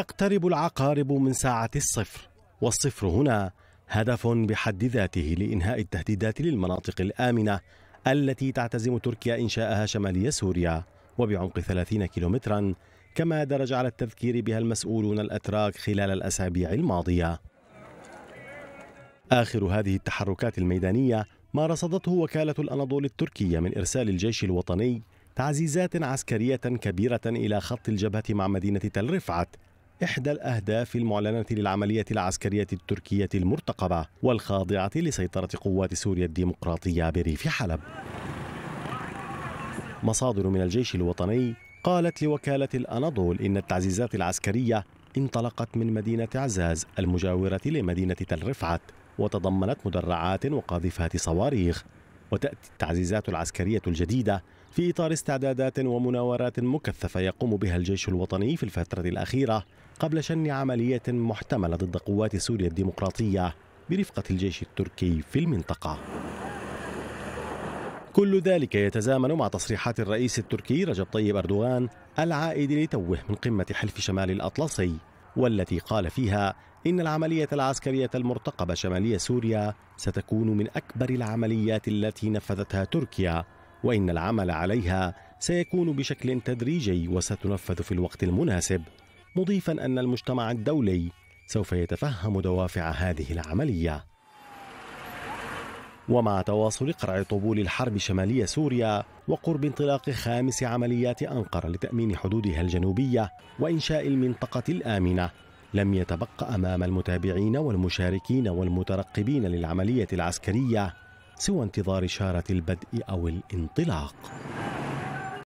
تقترب العقارب من ساعة الصفر والصفر هنا هدف بحد ذاته لإنهاء التهديدات للمناطق الآمنة التي تعتزم تركيا إنشاءها شمالي سوريا وبعمق 30 كيلومترا كما درج على التذكير بها المسؤولون الأتراك خلال الأسابيع الماضية آخر هذه التحركات الميدانية ما رصدته وكالة الأناضول التركية من إرسال الجيش الوطني تعزيزات عسكرية كبيرة إلى خط الجبهة مع مدينة تل رفعت إحدى الأهداف المعلنة للعملية العسكرية التركية المرتقبة والخاضعة لسيطرة قوات سوريا الديمقراطية بريف حلب مصادر من الجيش الوطني قالت لوكالة الأناضول إن التعزيزات العسكرية انطلقت من مدينة عزاز المجاورة لمدينة تل رفعت وتضمنت مدرعات وقاذفات صواريخ وتأتي التعزيزات العسكرية الجديدة في إطار استعدادات ومناورات مكثفة يقوم بها الجيش الوطني في الفترة الأخيرة قبل شن عملية محتملة ضد قوات سوريا الديمقراطية برفقة الجيش التركي في المنطقة كل ذلك يتزامن مع تصريحات الرئيس التركي رجب طيب أردوغان العائد لتوه من قمة حلف شمال الأطلسي والتي قال فيها إن العملية العسكرية المرتقبة شمالية سوريا ستكون من أكبر العمليات التي نفذتها تركيا وإن العمل عليها سيكون بشكل تدريجي وستنفذ في الوقت المناسب مضيفا أن المجتمع الدولي سوف يتفهم دوافع هذه العملية ومع تواصل قرع طبول الحرب شمالية سوريا وقرب انطلاق خامس عمليات أنقرة لتأمين حدودها الجنوبية وإنشاء المنطقة الآمنة لم يتبق امام المتابعين والمشاركين والمترقبين للعمليه العسكريه سوى انتظار اشاره البدء او الانطلاق